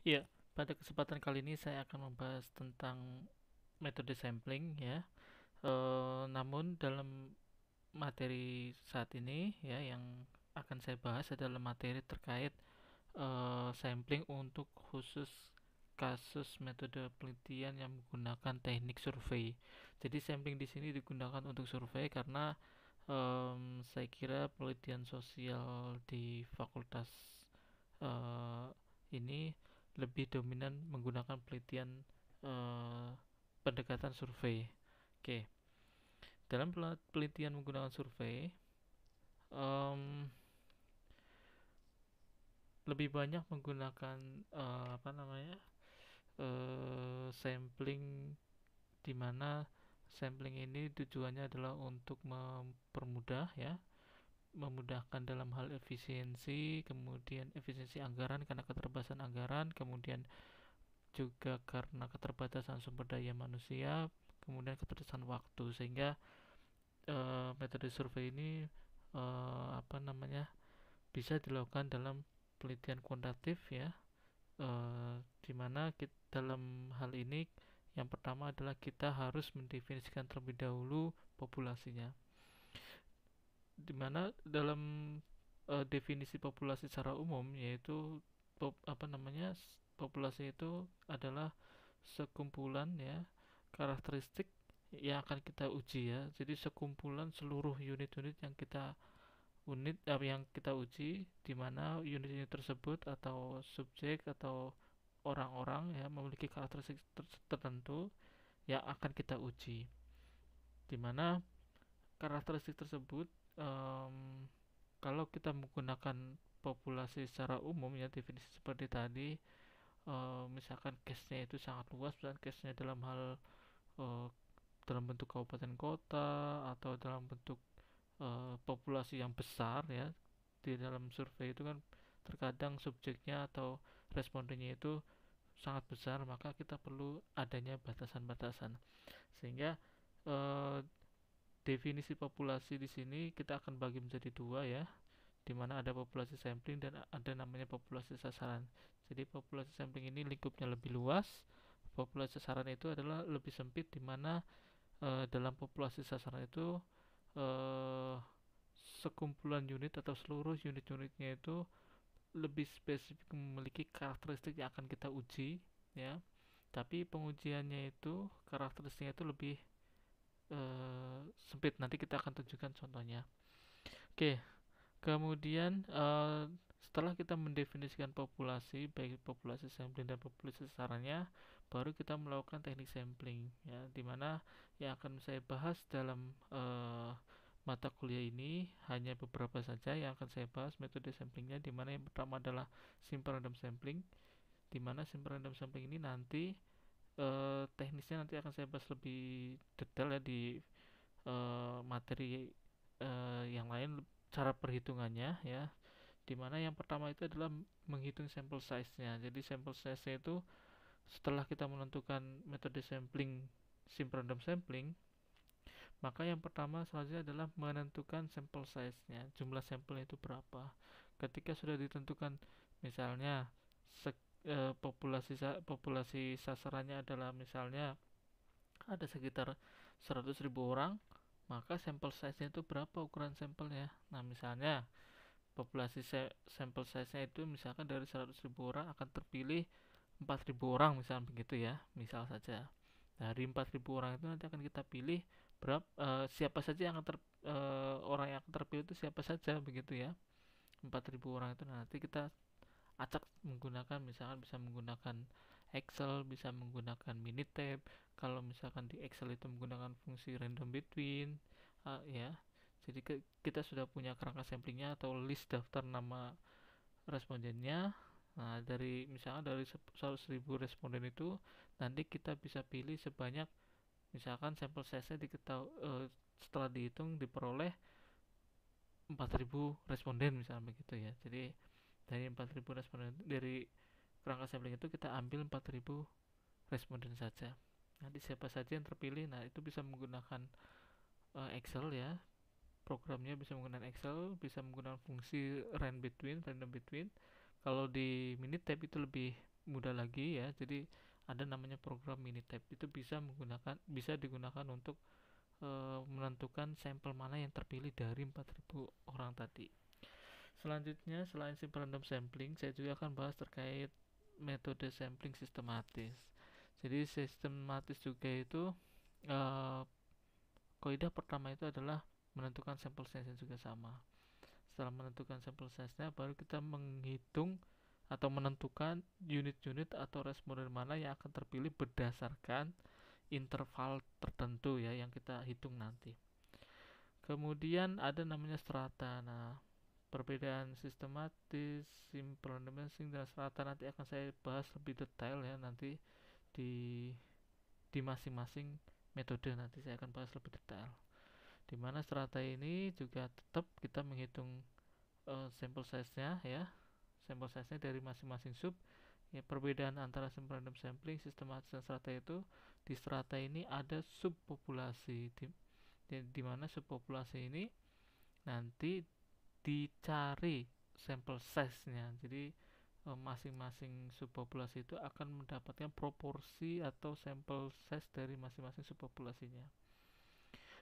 Iya, pada kesempatan kali ini saya akan membahas tentang metode sampling ya. E, namun dalam materi saat ini ya yang akan saya bahas adalah materi terkait e, sampling untuk khusus kasus metode penelitian yang menggunakan teknik survei. Jadi sampling di sini digunakan untuk survei karena um, saya kira penelitian sosial di fakultas uh, ini lebih dominan menggunakan penelitian eh, pendekatan survei. Oke, dalam penelitian menggunakan survei, um, lebih banyak menggunakan uh, apa namanya uh, sampling di mana sampling ini tujuannya adalah untuk mempermudah ya memudahkan dalam hal efisiensi, kemudian efisiensi anggaran karena keterbatasan anggaran, kemudian juga karena keterbatasan sumber daya manusia, kemudian keterbatasan waktu sehingga uh, metode survei ini uh, apa namanya bisa dilakukan dalam penelitian kuantitatif ya, uh, eh, dimana kita, dalam hal ini yang pertama adalah kita harus mendefinisikan terlebih dahulu populasinya dimana dalam uh, definisi populasi secara umum yaitu pop, apa namanya populasi itu adalah sekumpulan ya karakteristik yang akan kita uji ya jadi sekumpulan seluruh unit-unit yang kita unit eh, yang kita uji di mana unit-unit tersebut atau subjek atau orang-orang ya memiliki karakteristik tertentu yang akan kita uji di mana karakteristik tersebut um, kalau kita menggunakan populasi secara umum ya definisi seperti tadi uh, misalkan case-nya itu sangat luas dan case-nya dalam hal uh, dalam bentuk kabupaten kota atau dalam bentuk uh, populasi yang besar ya di dalam survei itu kan terkadang subjeknya atau respondennya itu sangat besar maka kita perlu adanya batasan-batasan sehingga uh, definisi populasi di sini kita akan bagi menjadi dua ya di mana ada populasi sampling dan ada namanya populasi sasaran jadi populasi sampling ini lingkupnya lebih luas populasi sasaran itu adalah lebih sempit di mana e, dalam populasi sasaran itu e, sekumpulan unit atau seluruh unit-unitnya itu lebih spesifik memiliki karakteristik yang akan kita uji ya tapi pengujiannya itu karakteristiknya itu lebih Eh, sempit nanti kita akan tunjukkan contohnya oke kemudian uh, setelah kita mendefinisikan populasi baik populasi sampling dan populasi sasarannya baru kita melakukan teknik sampling ya dimana yang akan saya bahas dalam uh, mata kuliah ini hanya beberapa saja yang akan saya bahas metode samplingnya dimana yang pertama adalah simple random sampling dimana simple random sampling ini nanti teknisnya nanti akan saya bahas lebih detail ya di uh, materi uh, yang lain cara perhitungannya ya dimana yang pertama itu adalah menghitung sample size-nya jadi sample size-nya itu setelah kita menentukan metode sampling simple random sampling maka yang pertama selanjutnya adalah menentukan sample size-nya jumlah sampelnya itu berapa ketika sudah ditentukan misalnya eh, populasi populasi sasarannya adalah misalnya ada sekitar 100.000 orang, maka sampel size-nya itu berapa ukuran sampelnya? Nah, misalnya populasi sampel size-nya itu misalkan dari 100.000 orang akan terpilih 4.000 orang misalnya begitu ya, misal saja. Dari 4.000 orang itu nanti akan kita pilih berapa eh, siapa saja yang ter, eh, orang yang akan terpilih itu siapa saja begitu ya. 4.000 orang itu nanti kita acak menggunakan misalkan bisa menggunakan Excel bisa menggunakan Minitab kalau misalkan di Excel itu menggunakan fungsi random between uh, ya jadi ke, kita sudah punya kerangka samplingnya atau list daftar nama respondennya nah dari misalkan dari 1.000 responden itu nanti kita bisa pilih sebanyak misalkan sampel size-nya diketahui uh, setelah dihitung diperoleh 4000 responden misalnya begitu ya jadi dari 4000 responden dari kerangka sampling itu kita ambil 4000 responden saja nanti siapa saja yang terpilih nah itu bisa menggunakan uh, Excel ya programnya bisa menggunakan Excel bisa menggunakan fungsi random between random between kalau di Minitab itu lebih mudah lagi ya jadi ada namanya program Minitab itu bisa menggunakan bisa digunakan untuk eh, menentukan sampel mana yang terpilih dari 4000 orang tadi Selanjutnya, selain simple random sampling, saya juga akan bahas terkait metode sampling sistematis. Jadi sistematis juga itu eh, kaidah pertama itu adalah menentukan sampel size yang juga sama. Setelah menentukan sampel size-nya, baru kita menghitung atau menentukan unit-unit atau responden mana yang akan terpilih berdasarkan interval tertentu ya yang kita hitung nanti. Kemudian ada namanya strata. Nah, perbedaan sistematis, simple dimension dan strata nanti akan saya bahas lebih detail ya nanti di di masing-masing metode nanti saya akan bahas lebih detail. Di mana strata ini juga tetap kita menghitung uh, sampel size-nya ya. Sampel size-nya dari masing-masing sub. Ya, perbedaan antara simple random sampling, sistematis dan strata itu di strata ini ada subpopulasi di di, di mana subpopulasi ini nanti dicari sampel size-nya. Jadi eh, masing-masing subpopulasi itu akan mendapatkan proporsi atau sampel size dari masing-masing subpopulasinya.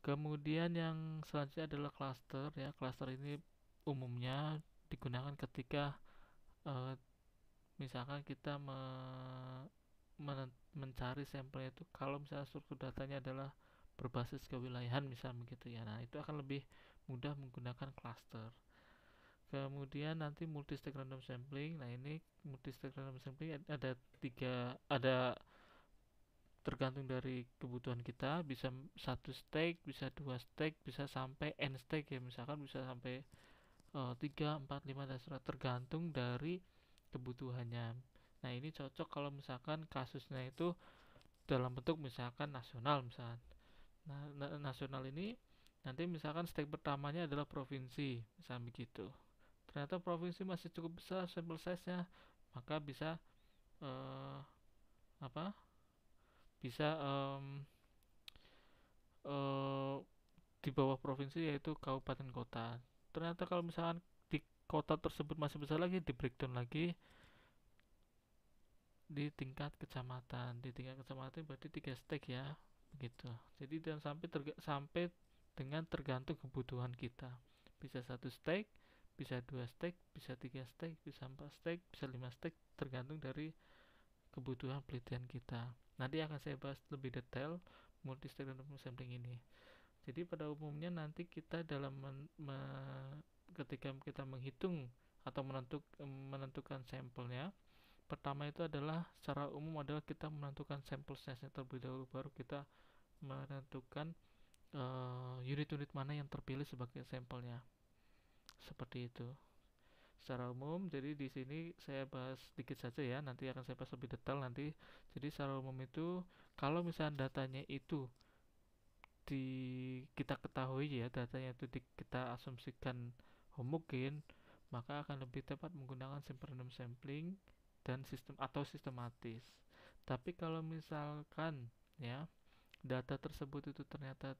Kemudian yang selanjutnya adalah cluster ya. Cluster ini umumnya digunakan ketika eh, misalkan kita me, men, mencari sampelnya itu kalau misalnya struktur datanya adalah berbasis kewilayahan misalnya begitu ya. Nah, itu akan lebih mudah menggunakan cluster kemudian nanti multi stack random sampling nah ini multi stack random sampling ada tiga ada tergantung dari kebutuhan kita bisa satu stack bisa dua stack bisa sampai n stack ya misalkan bisa sampai eh, tiga empat lima dan seterusnya tergantung dari kebutuhannya nah ini cocok kalau misalkan kasusnya itu dalam bentuk misalkan nasional misalkan nah, nasional ini nanti misalkan stake pertamanya adalah provinsi misalnya begitu ternyata provinsi masih cukup besar sample size nya maka bisa uh, apa bisa um, uh, di bawah provinsi yaitu kabupaten kota ternyata kalau misalkan di kota tersebut masih besar lagi di breakdown lagi di tingkat kecamatan di tingkat kecamatan berarti tiga stake ya begitu jadi dan sampai terga, sampai dengan tergantung kebutuhan kita bisa satu stack bisa dua stack bisa tiga stack bisa empat stack bisa lima stack tergantung dari kebutuhan penelitian kita nanti akan saya bahas lebih detail multi stack dan sampling ini jadi pada umumnya nanti kita dalam men, me, ketika kita menghitung atau menentuk, menentukan sampelnya pertama itu adalah secara umum adalah kita menentukan sampel size terlebih dahulu baru kita menentukan Eh, unit-unit uh, mana yang terpilih sebagai sampelnya seperti itu secara umum jadi di sini saya bahas sedikit saja ya nanti akan saya bahas lebih detail nanti jadi secara umum itu kalau misalnya datanya itu di kita ketahui ya datanya itu di, kita asumsikan homogen maka akan lebih tepat menggunakan simple random sampling dan sistem atau sistematis tapi kalau misalkan ya data tersebut itu ternyata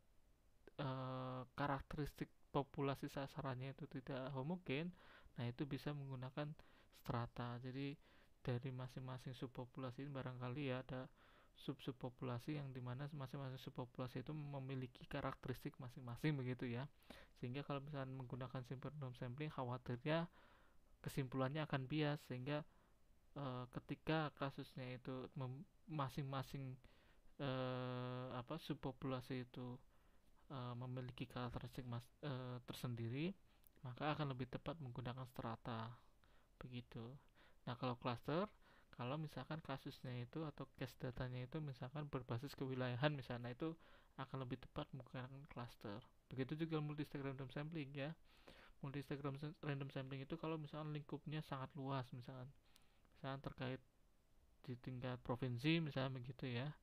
Eh, karakteristik populasi sasarannya itu tidak homogen, nah itu bisa menggunakan strata. Jadi dari masing-masing subpopulasi ini barangkali ya ada sub-subpopulasi yang dimana masing-masing subpopulasi itu memiliki karakteristik masing-masing begitu ya. Sehingga kalau misalnya menggunakan simple random sampling khawatirnya kesimpulannya akan bias sehingga e, ketika kasusnya itu masing-masing uh, apa subpopulasi itu Eh, memiliki karakteristik mas, e, tersendiri maka akan lebih tepat menggunakan strata begitu nah kalau cluster kalau misalkan kasusnya itu atau case datanya itu misalkan berbasis kewilayahan misalnya itu akan lebih tepat menggunakan cluster begitu juga multi random sampling ya multi random sampling itu kalau misalkan lingkupnya sangat luas misalkan misalkan terkait di tingkat provinsi misalnya begitu ya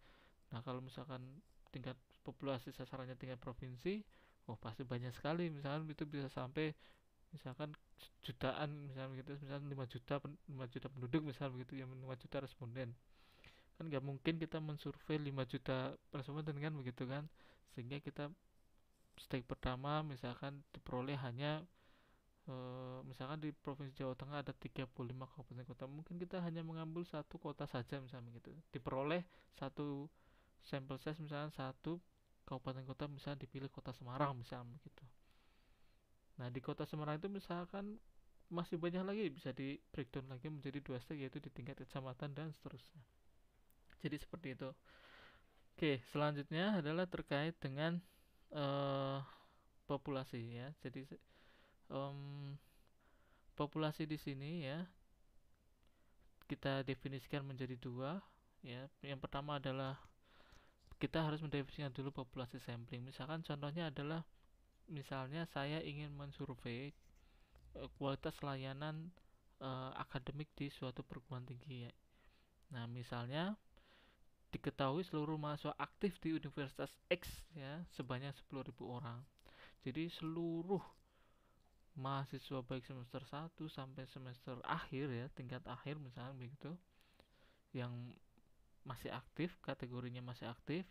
nah kalau misalkan tingkat populasi sasarannya tingkat provinsi oh pasti banyak sekali misalkan itu bisa sampai misalkan jutaan misalkan gitu misalkan 5 juta 5 juta penduduk misalkan begitu yang 5 juta responden kan nggak mungkin kita mensurvei 5 juta responden kan begitu kan sehingga kita stake pertama misalkan diperoleh hanya e, misalkan di provinsi Jawa Tengah ada 35 kabupaten kota mungkin kita hanya mengambil satu kota saja misalnya gitu diperoleh satu sampel size misalkan satu kabupaten kota misalnya dipilih kota Semarang misalnya begitu nah di kota Semarang itu misalkan masih banyak lagi bisa di breakdown lagi menjadi dua step yaitu di tingkat kecamatan dan seterusnya jadi seperti itu oke selanjutnya adalah terkait dengan uh, populasi ya jadi um, populasi di sini ya kita definisikan menjadi dua ya yang pertama adalah kita harus mendefinisikan dulu populasi sampling. Misalkan contohnya adalah misalnya saya ingin mensurvei eh, kualitas layanan e, akademik di suatu perguruan tinggi Nah, misalnya diketahui seluruh mahasiswa aktif di universitas X ya sebanyak 10.000 orang. Jadi seluruh mahasiswa baik semester 1 sampai semester akhir ya, tingkat akhir misalnya begitu yang masih aktif, kategorinya masih aktif,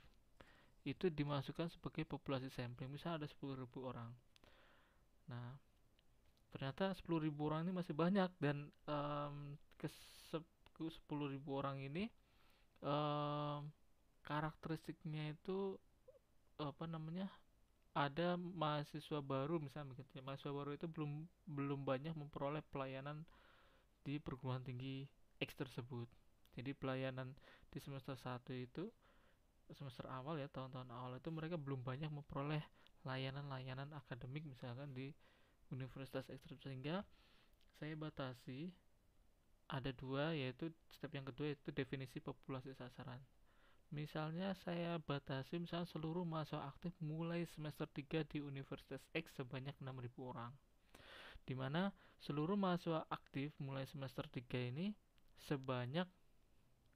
itu dimasukkan sebagai populasi sampling. Misal ada 10.000 orang. Nah, ternyata 10.000 orang ini masih banyak dan um, ke 10.000 orang ini um, karakteristiknya itu apa namanya? ada mahasiswa baru misalnya begitu. Ya. Mahasiswa baru itu belum belum banyak memperoleh pelayanan di perguruan tinggi X tersebut jadi pelayanan di semester 1 itu semester awal ya tahun-tahun awal itu mereka belum banyak memperoleh layanan-layanan akademik misalkan di universitas ekstrem sehingga saya batasi ada dua yaitu step yang kedua itu definisi populasi sasaran misalnya saya batasi misalnya seluruh mahasiswa aktif mulai semester 3 di universitas X sebanyak 6000 orang dimana seluruh mahasiswa aktif mulai semester 3 ini sebanyak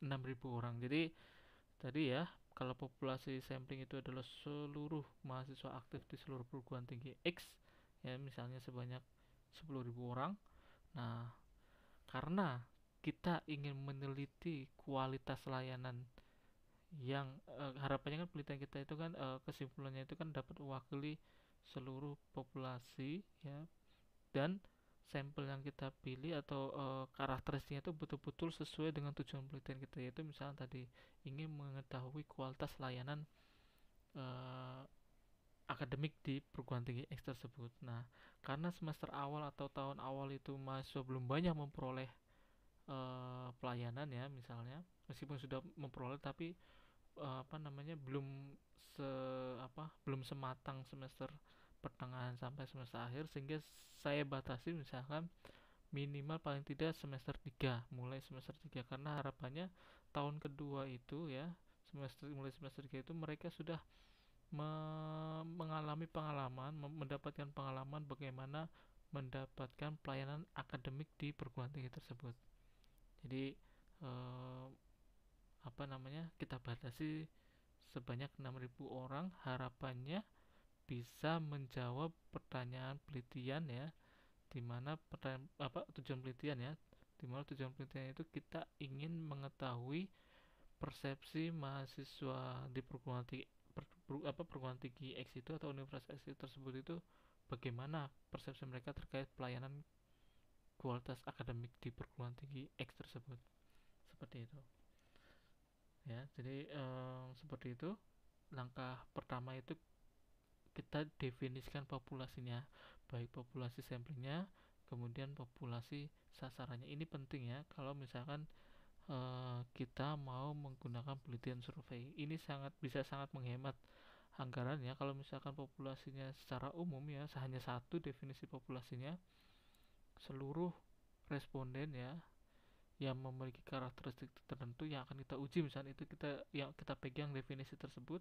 6.000 orang. Jadi tadi ya, kalau populasi sampling itu adalah seluruh mahasiswa aktif di seluruh perguruan tinggi X ya misalnya sebanyak 10.000 orang. Nah, karena kita ingin meneliti kualitas layanan yang uh, harapannya kan penelitian kita itu kan uh, kesimpulannya itu kan dapat mewakili seluruh populasi ya dan sampel yang kita pilih atau uh, karakteristiknya itu betul-betul sesuai dengan tujuan penelitian kita yaitu misalnya tadi ingin mengetahui kualitas layanan uh, akademik di perguruan tinggi X tersebut. Nah, karena semester awal atau tahun awal itu mahasiswa belum banyak memperoleh uh, pelayanan ya misalnya, meskipun sudah memperoleh tapi uh, apa namanya belum se apa belum sematang semester pertengahan sampai semester akhir sehingga saya batasi misalkan minimal paling tidak semester 3 mulai semester 3 karena harapannya tahun kedua itu ya semester mulai semester 3 itu mereka sudah me mengalami pengalaman mendapatkan pengalaman bagaimana mendapatkan pelayanan akademik di perguruan tinggi tersebut jadi eh, apa namanya kita batasi sebanyak 6.000 orang harapannya bisa menjawab pertanyaan penelitian ya dimana pertanyaan apa tujuan penelitian ya dimana tujuan penelitian itu kita ingin mengetahui persepsi mahasiswa di perguruan tinggi per, per, apa perguruan tinggi X itu atau universitas X itu tersebut itu bagaimana persepsi mereka terkait pelayanan kualitas akademik di perguruan tinggi X tersebut seperti itu ya jadi um, seperti itu langkah pertama itu kita definisikan populasinya baik populasi samplingnya kemudian populasi sasarannya ini penting ya kalau misalkan e, kita mau menggunakan penelitian survei ini sangat bisa sangat menghemat anggaran ya kalau misalkan populasinya secara umum ya hanya satu definisi populasinya seluruh responden ya yang memiliki karakteristik tertentu yang akan kita uji misalnya itu kita yang kita pegang definisi tersebut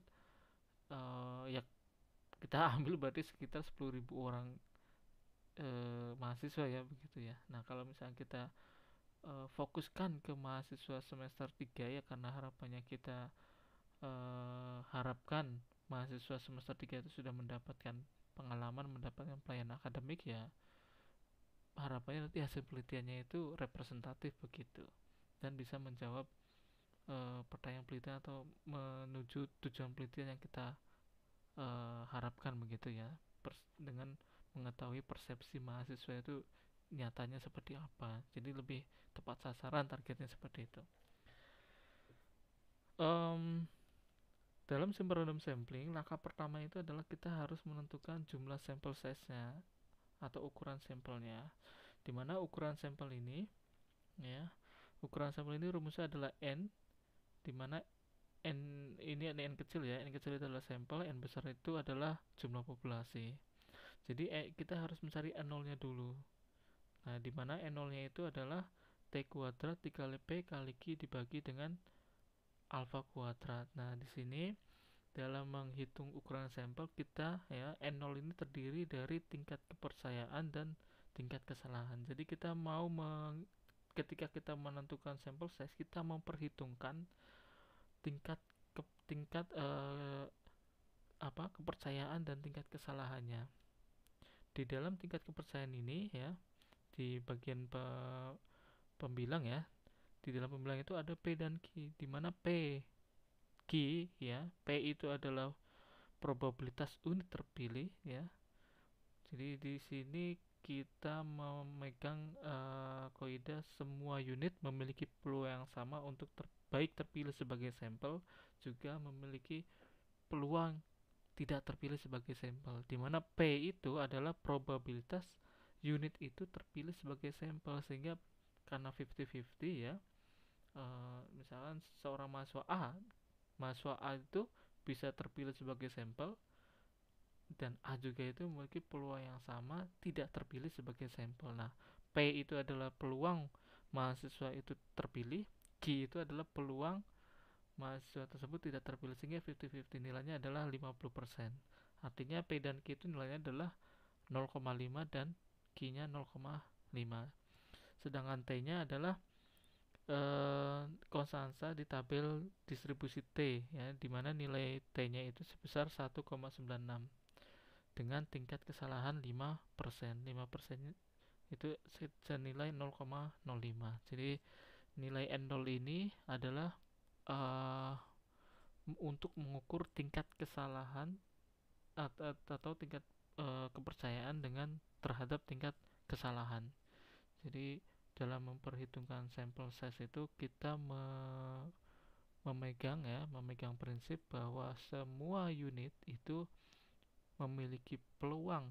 uh, ya kita ambil berarti sekitar 10.000 orang e, mahasiswa ya begitu ya nah kalau misalnya kita e, fokuskan ke mahasiswa semester 3 ya karena harapannya kita e, harapkan mahasiswa semester 3 itu sudah mendapatkan pengalaman mendapatkan pelayanan akademik ya harapannya nanti hasil penelitiannya itu representatif begitu dan bisa menjawab e, pertanyaan penelitian atau menuju tujuan penelitian yang kita e, harapkan begitu ya dengan mengetahui persepsi mahasiswa itu nyatanya seperti apa jadi lebih tepat sasaran targetnya seperti itu um, dalam simple random sampling langkah pertama itu adalah kita harus menentukan jumlah sampel size nya atau ukuran sampelnya dimana ukuran sampel ini ya ukuran sampel ini rumusnya adalah n dimana n ini n kecil ya n kecil itu adalah sampel n besar itu adalah jumlah populasi jadi eh, kita harus mencari n nolnya dulu nah di mana n nolnya itu adalah t kuadrat dikali p kali q dibagi dengan alfa kuadrat nah di sini dalam menghitung ukuran sampel kita ya n0 ini terdiri dari tingkat kepercayaan dan tingkat kesalahan jadi kita mau meng, ketika kita menentukan sampel size kita memperhitungkan tingkat ke, tingkat eh, apa kepercayaan dan tingkat kesalahannya di dalam tingkat kepercayaan ini ya di bagian pe, pembilang ya di dalam pembilang itu ada P dan Q di mana P Q ya P itu adalah probabilitas unit terpilih ya jadi di sini kita memegang uh, koida semua unit memiliki peluang yang sama untuk terpilih baik terpilih sebagai sampel juga memiliki peluang tidak terpilih sebagai sampel di mana P itu adalah probabilitas unit itu terpilih sebagai sampel sehingga karena 50-50 ya uh, misalkan seorang mahasiswa A mahasiswa A itu bisa terpilih sebagai sampel dan A juga itu memiliki peluang yang sama tidak terpilih sebagai sampel nah P itu adalah peluang mahasiswa itu terpilih G itu adalah peluang mahasiswa tersebut tidak terpilih sehingga 50-50 nilainya adalah 50%. Artinya P dan Q itu nilainya adalah 0,5 dan Q-nya 0,5. Sedangkan T-nya adalah eh, konstansa di tabel distribusi T ya di mana nilai T-nya itu sebesar 1,96 dengan tingkat kesalahan 5%. 5% itu senilai 0,05. Jadi nilai N0 ini adalah uh, untuk mengukur tingkat kesalahan atau, atau tingkat uh, kepercayaan dengan terhadap tingkat kesalahan. Jadi dalam memperhitungkan sampel size itu kita me memegang ya, memegang prinsip bahwa semua unit itu memiliki peluang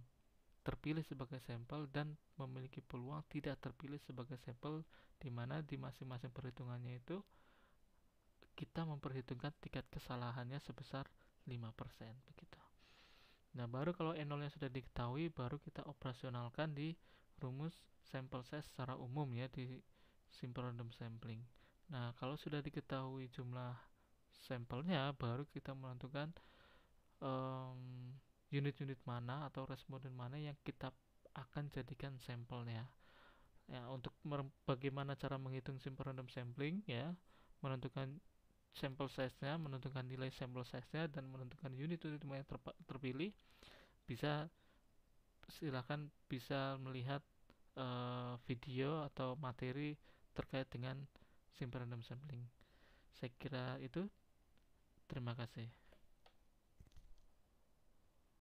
terpilih sebagai sampel dan memiliki peluang tidak terpilih sebagai sampel di mana di masing-masing perhitungannya itu kita memperhitungkan tingkat kesalahannya sebesar 5% begitu. Nah, baru kalau n 0 nya sudah diketahui baru kita operasionalkan di rumus sampel size secara umum ya di simple random sampling. Nah, kalau sudah diketahui jumlah sampelnya baru kita menentukan um, unit-unit mana atau responden mana yang kita akan jadikan sampelnya. Ya, untuk bagaimana cara menghitung simple random sampling ya, menentukan sampel size-nya, menentukan nilai sampel size-nya dan menentukan unit unit yang terpilih bisa silahkan bisa melihat uh, video atau materi terkait dengan simple random sampling. Saya kira itu. Terima kasih.